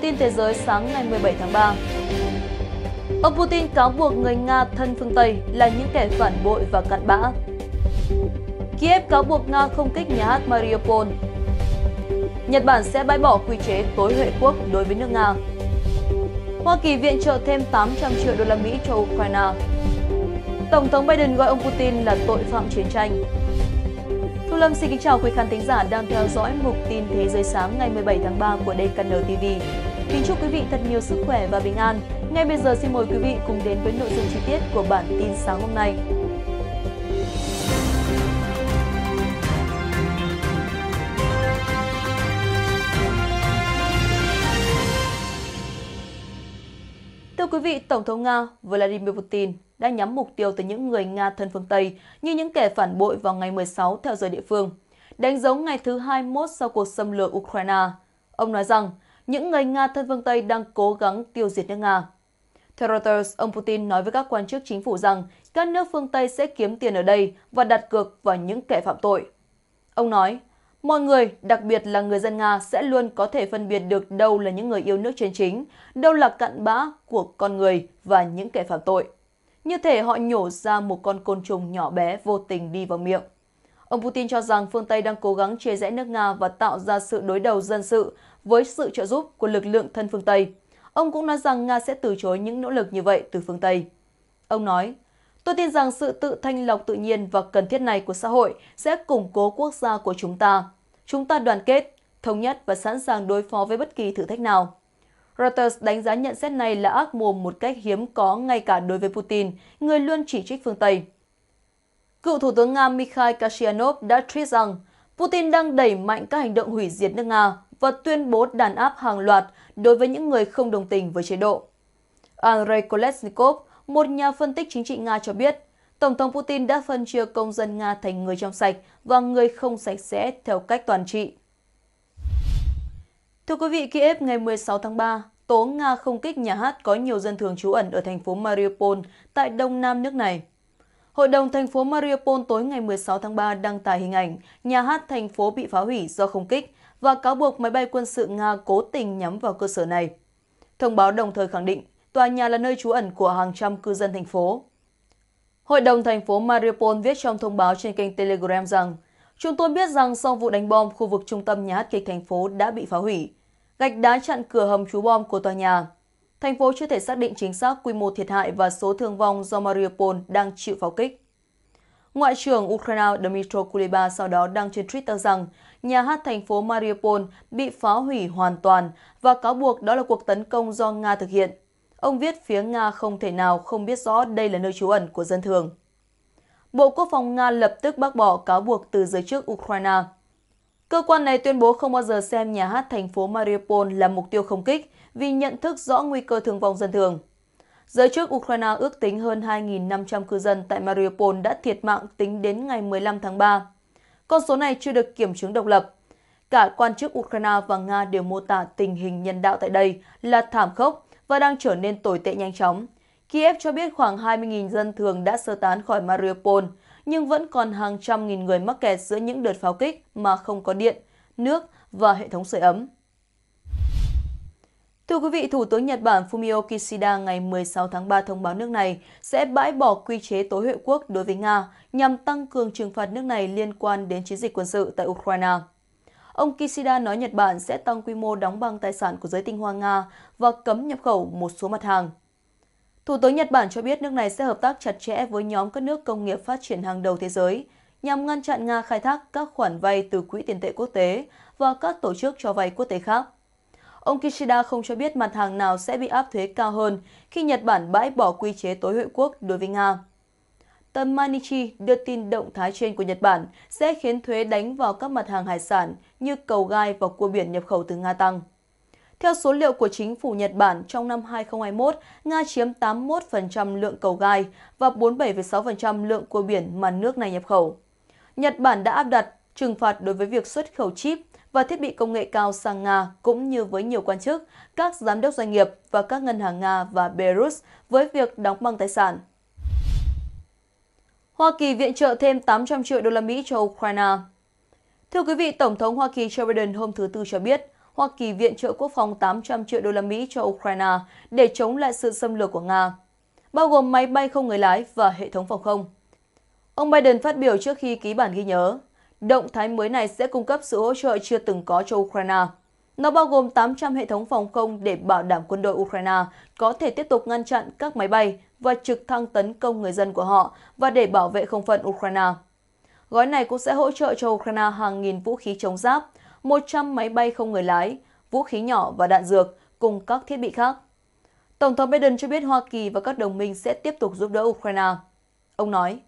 Tin Thế giới sáng ngày 17 tháng 3. Ông Putin cáo buộc người Nga thân phương Tây là những kẻ phản bội và cặn bã. Kiev cáo buộc Nga không kích nhà hát Mariupol. Nhật Bản sẽ bãi bỏ quy chế tối huệ quốc đối với nước Nga. Hoa Kỳ viện trợ thêm 800 triệu đô la Mỹ cho Ukraine. Tổng thống Biden gọi ông Putin là tội phạm chiến tranh. Thu Lâm xin kính chào quý khán thính giả đang theo dõi mục tin Thế giới sáng ngày 17 tháng 3 của DKN TV. Kính chúc quý vị thật nhiều sức khỏe và bình an. Ngay bây giờ xin mời quý vị cùng đến với nội dung chi tiết của bản tin sáng hôm nay. Thưa quý vị, Tổng thống Nga Vladimir Putin đã nhắm mục tiêu tới những người Nga thân phương Tây như những kẻ phản bội vào ngày 16 theo giờ địa phương. Đánh dấu ngày thứ 21 sau cuộc xâm lược Ukraine, ông nói rằng những người Nga thân phương Tây đang cố gắng tiêu diệt nước Nga. Theo Reuters, ông Putin nói với các quan chức chính phủ rằng các nước phương Tây sẽ kiếm tiền ở đây và đặt cược vào những kẻ phạm tội. Ông nói, mọi người, đặc biệt là người dân Nga sẽ luôn có thể phân biệt được đâu là những người yêu nước chân chính, đâu là cặn bã của con người và những kẻ phạm tội. Như thể họ nhổ ra một con côn trùng nhỏ bé vô tình đi vào miệng. Ông Putin cho rằng phương Tây đang cố gắng chia rẽ nước Nga và tạo ra sự đối đầu dân sự với sự trợ giúp của lực lượng thân phương Tây. Ông cũng nói rằng Nga sẽ từ chối những nỗ lực như vậy từ phương Tây. Ông nói, tôi tin rằng sự tự thanh lọc tự nhiên và cần thiết này của xã hội sẽ củng cố quốc gia của chúng ta. Chúng ta đoàn kết, thống nhất và sẵn sàng đối phó với bất kỳ thử thách nào. Reuters đánh giá nhận xét này là ác mồm một cách hiếm có ngay cả đối với Putin, người luôn chỉ trích phương Tây. Cựu Thủ tướng Nga Mikhail Kasyanov đã tweet rằng Putin đang đẩy mạnh các hành động hủy diệt nước Nga và tuyên bố đàn áp hàng loạt đối với những người không đồng tình với chế độ. Andrei Kolesnikov, một nhà phân tích chính trị Nga cho biết, Tổng thống Putin đã phân chia công dân Nga thành người trong sạch và người không sạch sẽ theo cách toàn trị. Thưa quý vị, Kiev ngày 16 tháng 3, tố Nga không kích nhà hát có nhiều dân thường trú ẩn ở thành phố Mariupol tại đông nam nước này. Hội đồng thành phố Mariupol tối ngày 16 tháng 3 đăng tải hình ảnh nhà hát thành phố bị phá hủy do không kích và cáo buộc máy bay quân sự Nga cố tình nhắm vào cơ sở này. Thông báo đồng thời khẳng định tòa nhà là nơi trú ẩn của hàng trăm cư dân thành phố. Hội đồng thành phố Mariupol viết trong thông báo trên kênh Telegram rằng Chúng tôi biết rằng sau vụ đánh bom, khu vực trung tâm nhà hát kịch thành phố đã bị phá hủy. Gạch đá chặn cửa hầm trú bom của tòa nhà. Thành phố chưa thể xác định chính xác quy mô thiệt hại và số thương vong do Mariupol đang chịu pháo kích. Ngoại trưởng Ukraine Dmytro Kuleba sau đó đăng trên Twitter rằng nhà hát thành phố Mariupol bị phá hủy hoàn toàn và cáo buộc đó là cuộc tấn công do Nga thực hiện. Ông viết phía Nga không thể nào không biết rõ đây là nơi trú ẩn của dân thường. Bộ Quốc phòng Nga lập tức bác bỏ cáo buộc từ giới chức Ukraine. Cơ quan này tuyên bố không bao giờ xem nhà hát thành phố Mariupol là mục tiêu không kích vì nhận thức rõ nguy cơ thương vong dân thường. Giới chức Ukraine ước tính hơn 2.500 cư dân tại Mariupol đã thiệt mạng tính đến ngày 15 tháng 3. Con số này chưa được kiểm chứng độc lập. Cả quan chức Ukraine và Nga đều mô tả tình hình nhân đạo tại đây là thảm khốc và đang trở nên tồi tệ nhanh chóng. Kiev cho biết khoảng 20.000 dân thường đã sơ tán khỏi Mariupol, nhưng vẫn còn hàng trăm nghìn người mắc kẹt giữa những đợt pháo kích mà không có điện, nước và hệ thống sưởi ấm. Thưa quý vị, Thủ tướng Nhật Bản Fumio Kishida ngày 16 tháng 3 thông báo nước này sẽ bãi bỏ quy chế tối huệ quốc đối với Nga nhằm tăng cường trừng phạt nước này liên quan đến chiến dịch quân sự tại Ukraine. Ông Kishida nói Nhật Bản sẽ tăng quy mô đóng băng tài sản của giới tinh hoa Nga và cấm nhập khẩu một số mặt hàng. Thủ tướng Nhật Bản cho biết nước này sẽ hợp tác chặt chẽ với nhóm các nước công nghiệp phát triển hàng đầu thế giới nhằm ngăn chặn Nga khai thác các khoản vay từ Quỹ tiền tệ quốc tế và các tổ chức cho vay quốc tế khác Ông Kishida không cho biết mặt hàng nào sẽ bị áp thuế cao hơn khi Nhật Bản bãi bỏ quy chế tối huệ quốc đối với Nga. Tầm Manichi đưa tin động thái trên của Nhật Bản sẽ khiến thuế đánh vào các mặt hàng hải sản như cầu gai và cua biển nhập khẩu từ Nga tăng. Theo số liệu của chính phủ Nhật Bản, trong năm 2021, Nga chiếm 81% lượng cầu gai và 47,6% lượng cua biển mà nước này nhập khẩu. Nhật Bản đã áp đặt trừng phạt đối với việc xuất khẩu chip và thiết bị công nghệ cao sang Nga cũng như với nhiều quan chức, các giám đốc doanh nghiệp và các ngân hàng Nga và Belarus với việc đóng băng tài sản. Hoa Kỳ viện trợ thêm 800 triệu đô la Mỹ cho Ukraine. Thưa quý vị, Tổng thống Hoa Kỳ Joe Biden hôm thứ Tư cho biết, Hoa Kỳ viện trợ quốc phòng 800 triệu đô la Mỹ cho Ukraine để chống lại sự xâm lược của Nga, bao gồm máy bay không người lái và hệ thống phòng không. Ông Biden phát biểu trước khi ký bản ghi nhớ, Động thái mới này sẽ cung cấp sự hỗ trợ chưa từng có cho Ukraine. Nó bao gồm 800 hệ thống phòng không để bảo đảm quân đội Ukraine có thể tiếp tục ngăn chặn các máy bay và trực thăng tấn công người dân của họ và để bảo vệ không phận Ukraine. Gói này cũng sẽ hỗ trợ cho Ukraine hàng nghìn vũ khí chống giáp, 100 máy bay không người lái, vũ khí nhỏ và đạn dược cùng các thiết bị khác. Tổng thống Biden cho biết Hoa Kỳ và các đồng minh sẽ tiếp tục giúp đỡ Ukraine. Ông nói,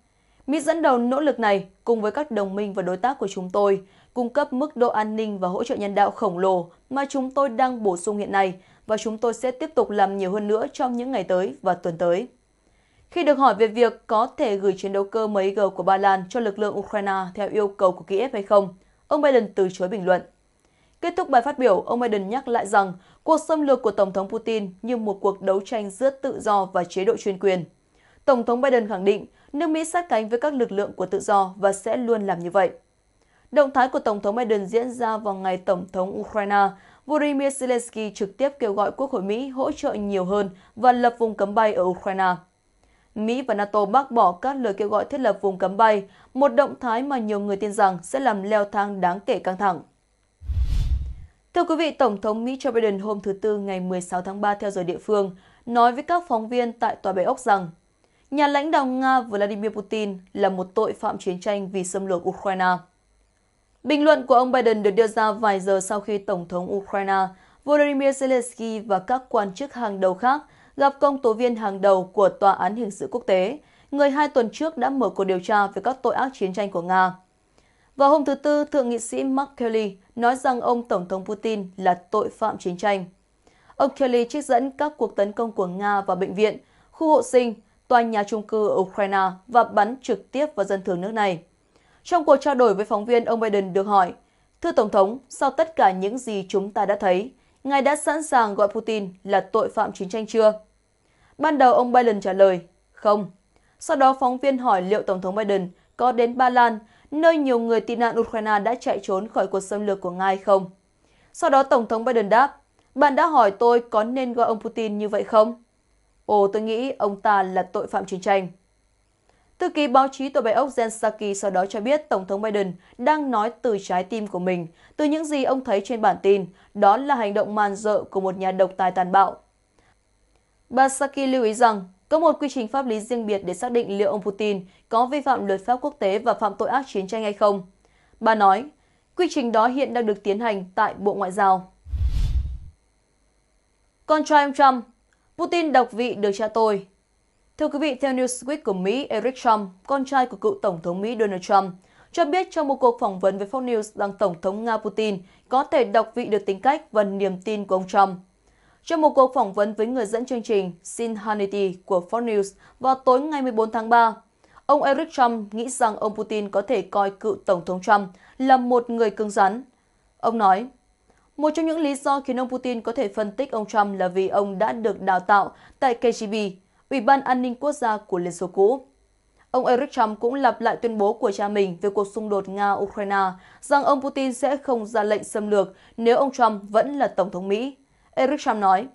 Mỹ dẫn đầu nỗ lực này cùng với các đồng minh và đối tác của chúng tôi, cung cấp mức độ an ninh và hỗ trợ nhân đạo khổng lồ mà chúng tôi đang bổ sung hiện nay và chúng tôi sẽ tiếp tục làm nhiều hơn nữa trong những ngày tới và tuần tới. Khi được hỏi về việc có thể gửi chiến đấu cơ mấy g của Ba Lan cho lực lượng Ukraine theo yêu cầu của Kiev hay không, ông Biden từ chối bình luận. Kết thúc bài phát biểu, ông Biden nhắc lại rằng cuộc xâm lược của Tổng thống Putin như một cuộc đấu tranh giữa tự do và chế độ chuyên quyền. Tổng thống Biden khẳng định Nước Mỹ sát cánh với các lực lượng của tự do và sẽ luôn làm như vậy. Động thái của Tổng thống Biden diễn ra vào ngày Tổng thống Ukraine Volodymyr Zelensky trực tiếp kêu gọi Quốc hội Mỹ hỗ trợ nhiều hơn và lập vùng cấm bay ở Ukraine. Mỹ và NATO bác bỏ các lời kêu gọi thiết lập vùng cấm bay, một động thái mà nhiều người tin rằng sẽ làm leo thang đáng kể căng thẳng. Thưa quý vị, Tổng thống Mỹ Joe Biden hôm thứ Tư ngày 16 tháng 3 theo giờ địa phương nói với các phóng viên tại Tòa Bạch Ốc rằng nhà lãnh đạo Nga Vladimir Putin là một tội phạm chiến tranh vì xâm lược Ukraine. Bình luận của ông Biden được đưa ra vài giờ sau khi Tổng thống Ukraine Volodymyr Zelensky và các quan chức hàng đầu khác gặp công tố viên hàng đầu của Tòa án Hình sự Quốc tế, người hai tuần trước đã mở cuộc điều tra về các tội ác chiến tranh của Nga. Vào hôm thứ Tư, Thượng nghị sĩ Mark Kelly nói rằng ông Tổng thống Putin là tội phạm chiến tranh. Ông Kelly trích dẫn các cuộc tấn công của Nga vào bệnh viện, khu hộ sinh tòa nhà trung cư ở Ukraine và bắn trực tiếp vào dân thường nước này. Trong cuộc trao đổi với phóng viên, ông Biden được hỏi, Thưa Tổng thống, sau tất cả những gì chúng ta đã thấy, ngài đã sẵn sàng gọi Putin là tội phạm chiến tranh chưa? Ban đầu ông Biden trả lời, không. Sau đó phóng viên hỏi liệu Tổng thống Biden có đến Ba Lan, nơi nhiều người tị nạn Ukraine đã chạy trốn khỏi cuộc xâm lược của Nga không? Sau đó Tổng thống Biden đáp, bạn đã hỏi tôi có nên gọi ông Putin như vậy không? Ồ, tôi nghĩ ông ta là tội phạm chiến tranh. Thư ký báo chí Tòa Bạch Ốc Jen Psaki sau đó cho biết Tổng thống Biden đang nói từ trái tim của mình. Từ những gì ông thấy trên bản tin, đó là hành động man dợ của một nhà độc tài tàn bạo. Bà Psaki lưu ý rằng, có một quy trình pháp lý riêng biệt để xác định liệu ông Putin có vi phạm luật pháp quốc tế và phạm tội ác chiến tranh hay không. Bà nói, quy trình đó hiện đang được tiến hành tại Bộ Ngoại giao. Con trai ông Trump Putin độc vị được cha tôi. Thưa quý vị, theo Newsweek của Mỹ, Eric Trump, con trai của cựu Tổng thống Mỹ Donald Trump, cho biết trong một cuộc phỏng vấn với Fox News rằng Tổng thống Nga Putin có thể đọc vị được tính cách và niềm tin của ông Trump. Trong một cuộc phỏng vấn với người dẫn chương trình Sin Hannity của Fox News vào tối ngày 14 tháng 3, ông Eric Trump nghĩ rằng ông Putin có thể coi cựu Tổng thống Trump là một người cứng rắn. Ông nói, một trong những lý do khiến ông Putin có thể phân tích ông Trump là vì ông đã được đào tạo tại KGB, Ủy ban An ninh Quốc gia của Liên Xô cũ. Ông Eric Trump cũng lặp lại tuyên bố của cha mình về cuộc xung đột Nga-Ukraine rằng ông Putin sẽ không ra lệnh xâm lược nếu ông Trump vẫn là Tổng thống Mỹ. Eric Trump nói,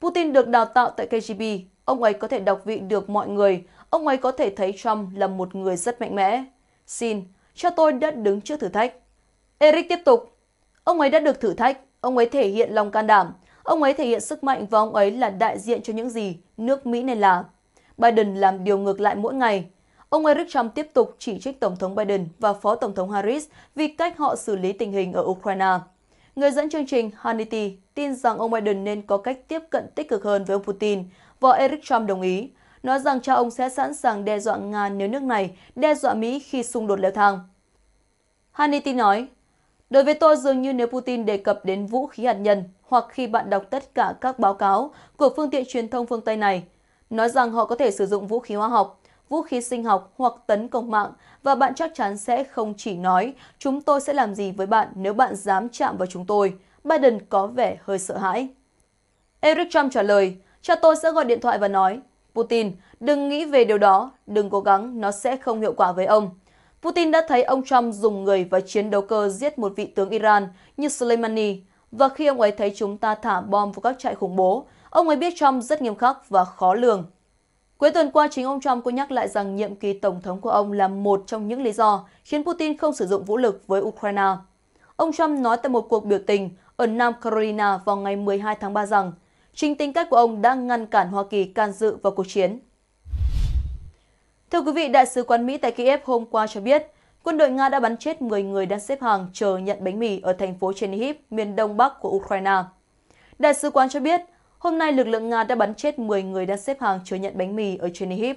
Putin được đào tạo tại KGB, ông ấy có thể đọc vị được mọi người, ông ấy có thể thấy Trump là một người rất mạnh mẽ. Xin, cho tôi đã đứng trước thử thách. Eric tiếp tục, Ông ấy đã được thử thách, ông ấy thể hiện lòng can đảm, ông ấy thể hiện sức mạnh và ông ấy là đại diện cho những gì nước Mỹ nên là. Biden làm điều ngược lại mỗi ngày. Ông Eric Trump tiếp tục chỉ trích Tổng thống Biden và Phó Tổng thống Harris vì cách họ xử lý tình hình ở Ukraine. Người dẫn chương trình Hannity tin rằng ông Biden nên có cách tiếp cận tích cực hơn với ông Putin và Eric Trump đồng ý, nói rằng cha ông sẽ sẵn sàng đe dọa Nga nếu nước này đe dọa Mỹ khi xung đột leo thang. Hannity nói, Đối với tôi, dường như nếu Putin đề cập đến vũ khí hạt nhân hoặc khi bạn đọc tất cả các báo cáo của phương tiện truyền thông phương Tây này, nói rằng họ có thể sử dụng vũ khí hóa học, vũ khí sinh học hoặc tấn công mạng và bạn chắc chắn sẽ không chỉ nói chúng tôi sẽ làm gì với bạn nếu bạn dám chạm vào chúng tôi. Biden có vẻ hơi sợ hãi. Eric Trump trả lời, cha tôi sẽ gọi điện thoại và nói, Putin, đừng nghĩ về điều đó, đừng cố gắng, nó sẽ không hiệu quả với ông. Putin đã thấy ông Trump dùng người và chiến đấu cơ giết một vị tướng Iran như Soleimani, và khi ông ấy thấy chúng ta thả bom vào các trại khủng bố, ông ấy biết Trump rất nghiêm khắc và khó lường. Cuối tuần qua, chính ông Trump cũng nhắc lại rằng nhiệm kỳ tổng thống của ông là một trong những lý do khiến Putin không sử dụng vũ lực với Ukraine. Ông Trump nói tại một cuộc biểu tình ở Nam Carolina vào ngày 12 tháng 3 rằng chính tính cách của ông đang ngăn cản Hoa Kỳ can dự vào cuộc chiến. Thưa quý vị, Đại sứ quán Mỹ tại Kiev hôm qua cho biết, quân đội Nga đã bắn chết 10 người đang xếp hàng chờ nhận bánh mì ở thành phố Chernihiv, miền đông bắc của Ukraine. Đại sứ quán cho biết, hôm nay lực lượng Nga đã bắn chết 10 người đang xếp hàng chờ nhận bánh mì ở Chernihiv.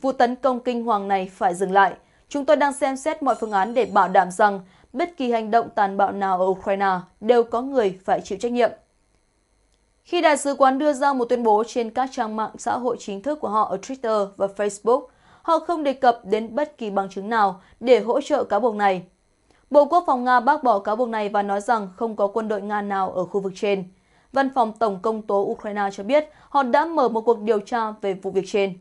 Vụ tấn công kinh hoàng này phải dừng lại. Chúng tôi đang xem xét mọi phương án để bảo đảm rằng bất kỳ hành động tàn bạo nào ở Ukraine đều có người phải chịu trách nhiệm. Khi đại sứ quán đưa ra một tuyên bố trên các trang mạng xã hội chính thức của họ ở Twitter và Facebook – họ không đề cập đến bất kỳ bằng chứng nào để hỗ trợ cáo buộc này. Bộ Quốc phòng Nga bác bỏ cáo buộc này và nói rằng không có quân đội Nga nào ở khu vực trên. Văn phòng Tổng công tố Ukraine cho biết họ đã mở một cuộc điều tra về vụ việc trên.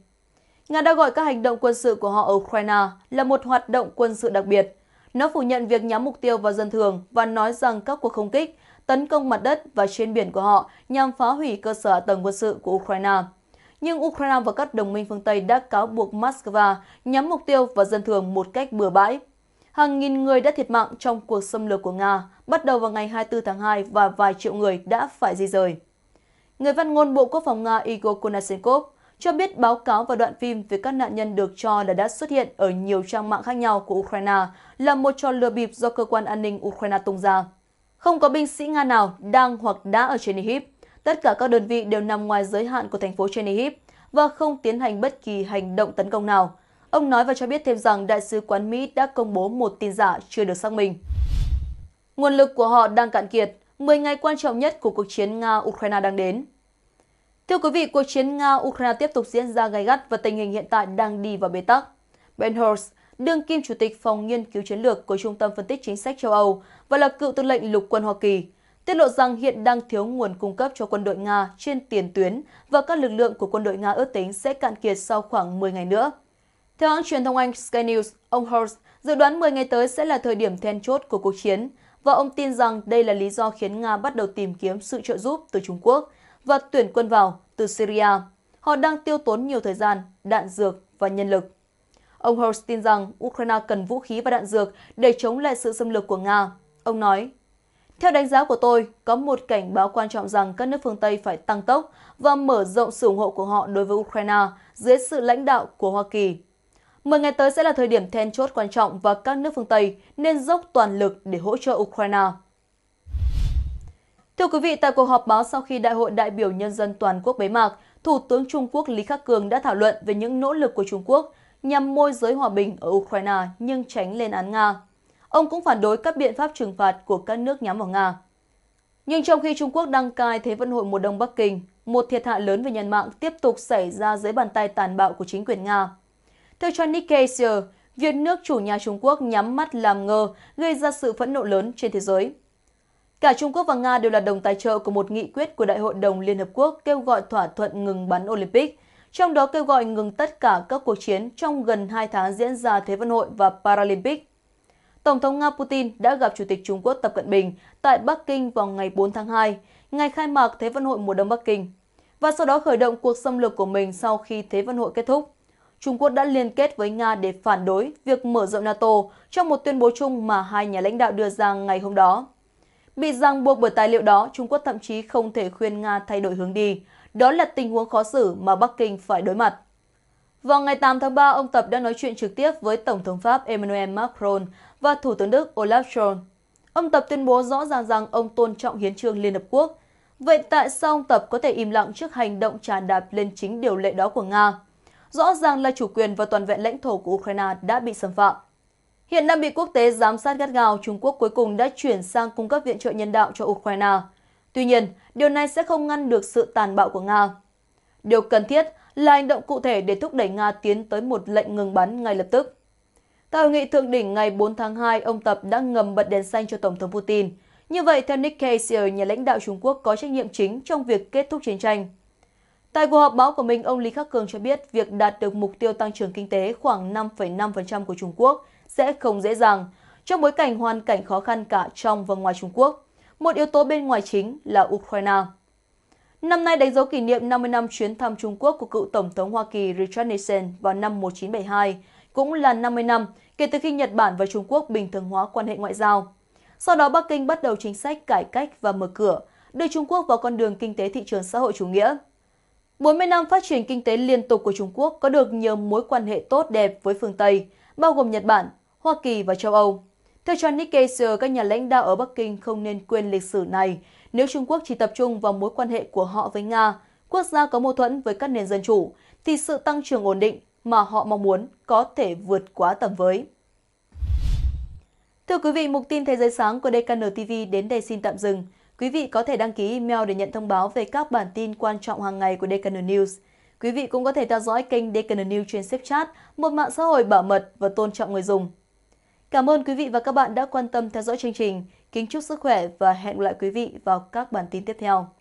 Nga đã gọi các hành động quân sự của họ ở Ukraine là một hoạt động quân sự đặc biệt. Nó phủ nhận việc nhắm mục tiêu vào dân thường và nói rằng các cuộc không kích, tấn công mặt đất và trên biển của họ nhằm phá hủy cơ sở tầng quân sự của Ukraine nhưng Ukraine và các đồng minh phương Tây đã cáo buộc Moscow nhắm mục tiêu vào dân thường một cách bừa bãi. Hàng nghìn người đã thiệt mạng trong cuộc xâm lược của Nga, bắt đầu vào ngày 24 tháng 2 và vài triệu người đã phải di rời. Người phát ngôn Bộ Quốc phòng Nga Igor Konashenkov cho biết báo cáo và đoạn phim về các nạn nhân được cho là đã xuất hiện ở nhiều trang mạng khác nhau của Ukraine là một trò lừa bịp do cơ quan an ninh Ukraine tung ra. Không có binh sĩ Nga nào đang hoặc đã ở trên Chernihiv. Tất cả các đơn vị đều nằm ngoài giới hạn của thành phố Chernihiv và không tiến hành bất kỳ hành động tấn công nào. Ông nói và cho biết thêm rằng Đại sứ quán Mỹ đã công bố một tin giả chưa được xác minh. Nguồn lực của họ đang cạn kiệt, 10 ngày quan trọng nhất của cuộc chiến Nga-Ukraine đang đến. Thưa quý vị, cuộc chiến Nga-Ukraine tiếp tục diễn ra gay gắt và tình hình hiện tại đang đi vào bế tắc. Ben Horst, đương kim chủ tịch phòng nghiên cứu chiến lược của Trung tâm Phân tích Chính sách châu Âu và là cựu tư lệnh lục quân Hoa Kỳ, tiết lộ rằng hiện đang thiếu nguồn cung cấp cho quân đội Nga trên tiền tuyến và các lực lượng của quân đội Nga ước tính sẽ cạn kiệt sau khoảng 10 ngày nữa. Theo hãng truyền thông Anh Sky News, ông Horst dự đoán 10 ngày tới sẽ là thời điểm then chốt của cuộc chiến và ông tin rằng đây là lý do khiến Nga bắt đầu tìm kiếm sự trợ giúp từ Trung Quốc và tuyển quân vào từ Syria. Họ đang tiêu tốn nhiều thời gian, đạn dược và nhân lực. Ông Horst tin rằng Ukraine cần vũ khí và đạn dược để chống lại sự xâm lược của Nga. Ông nói, theo đánh giá của tôi, có một cảnh báo quan trọng rằng các nước phương Tây phải tăng tốc và mở rộng sự ủng hộ của họ đối với Ukraine dưới sự lãnh đạo của Hoa Kỳ. Mười ngày tới sẽ là thời điểm then chốt quan trọng và các nước phương Tây nên dốc toàn lực để hỗ trợ Ukraine. Thưa quý vị, tại cuộc họp báo sau khi Đại hội đại biểu nhân dân toàn quốc bế mạc, Thủ tướng Trung Quốc Lý Khắc Cường đã thảo luận về những nỗ lực của Trung Quốc nhằm môi giới hòa bình ở Ukraine nhưng tránh lên án Nga. Ông cũng phản đối các biện pháp trừng phạt của các nước nhắm vào Nga. Nhưng trong khi Trung Quốc đăng cai Thế vận hội mùa đông Bắc Kinh, một thiệt hại lớn về nhân mạng tiếp tục xảy ra dưới bàn tay tàn bạo của chính quyền Nga. Theo cho Nikkei việc nước chủ nhà Trung Quốc nhắm mắt làm ngơ gây ra sự phẫn nộ lớn trên thế giới. Cả Trung Quốc và Nga đều là đồng tài trợ của một nghị quyết của Đại hội đồng Liên Hợp Quốc kêu gọi thỏa thuận ngừng bắn Olympic, trong đó kêu gọi ngừng tất cả các cuộc chiến trong gần 2 tháng diễn ra Thế vận hội và Paralympic. Tổng thống Nga Putin đã gặp Chủ tịch Trung Quốc Tập Cận Bình tại Bắc Kinh vào ngày 4 tháng 2, ngày khai mạc Thế vận hội mùa đông Bắc Kinh, và sau đó khởi động cuộc xâm lược của mình sau khi Thế vận hội kết thúc. Trung Quốc đã liên kết với Nga để phản đối việc mở rộng NATO trong một tuyên bố chung mà hai nhà lãnh đạo đưa ra ngày hôm đó. Bị ràng buộc bởi tài liệu đó, Trung Quốc thậm chí không thể khuyên Nga thay đổi hướng đi. Đó là tình huống khó xử mà Bắc Kinh phải đối mặt. Vào ngày 8 tháng 3, ông Tập đã nói chuyện trực tiếp với Tổng thống Pháp Emmanuel Macron và Thủ tướng Đức Olaf Scholz. Ông Tập tuyên bố rõ ràng rằng ông tôn trọng hiến trương Liên Hợp Quốc. Vậy tại sao ông Tập có thể im lặng trước hành động tràn đạp lên chính điều lệ đó của Nga? Rõ ràng là chủ quyền và toàn vẹn lãnh thổ của Ukraine đã bị xâm phạm. Hiện đang bị quốc tế giám sát gắt gao, Trung Quốc cuối cùng đã chuyển sang cung cấp viện trợ nhân đạo cho Ukraine. Tuy nhiên, điều này sẽ không ngăn được sự tàn bạo của Nga. Điều cần thiết là hành động cụ thể để thúc đẩy Nga tiến tới một lệnh ngừng bắn ngay lập tức. Tại hội nghị thượng đỉnh ngày 4 tháng 2, ông Tập đã ngầm bật đèn xanh cho Tổng thống Putin. Như vậy, theo Nikkei, Case, nhà lãnh đạo Trung Quốc có trách nhiệm chính trong việc kết thúc chiến tranh. Tại cuộc họp báo của mình, ông Lý Khắc Cường cho biết việc đạt được mục tiêu tăng trưởng kinh tế khoảng 5,5% của Trung Quốc sẽ không dễ dàng, trong bối cảnh hoàn cảnh khó khăn cả trong và ngoài Trung Quốc. Một yếu tố bên ngoài chính là Ukraine. Năm nay đánh dấu kỷ niệm 50 năm chuyến thăm Trung Quốc của cựu Tổng thống Hoa Kỳ Richard Nixon vào năm 1972, cũng là 50 năm kể từ khi Nhật Bản và Trung Quốc bình thường hóa quan hệ ngoại giao. Sau đó Bắc Kinh bắt đầu chính sách cải cách và mở cửa, đưa Trung Quốc vào con đường kinh tế thị trường xã hội chủ nghĩa. 40 năm phát triển kinh tế liên tục của Trung Quốc có được nhiều mối quan hệ tốt đẹp với phương Tây, bao gồm Nhật Bản, Hoa Kỳ và châu Âu. Theo John Nikkei, các nhà lãnh đạo ở Bắc Kinh không nên quên lịch sử này nếu Trung Quốc chỉ tập trung vào mối quan hệ của họ với Nga, quốc gia có mâu thuẫn với các nền dân chủ, thì sự tăng trưởng ổn định mà họ mong muốn có thể vượt quá tầm với. Thưa quý vị, mục tin Thế giới sáng của DKN TV đến đây xin tạm dừng. Quý vị có thể đăng ký email để nhận thông báo về các bản tin quan trọng hàng ngày của DKN News. Quý vị cũng có thể theo dõi kênh DKN News trên Snapchat, một mạng xã hội bảo mật và tôn trọng người dùng. Cảm ơn quý vị và các bạn đã quan tâm theo dõi chương trình. Kính chúc sức khỏe và hẹn gặp lại quý vị vào các bản tin tiếp theo.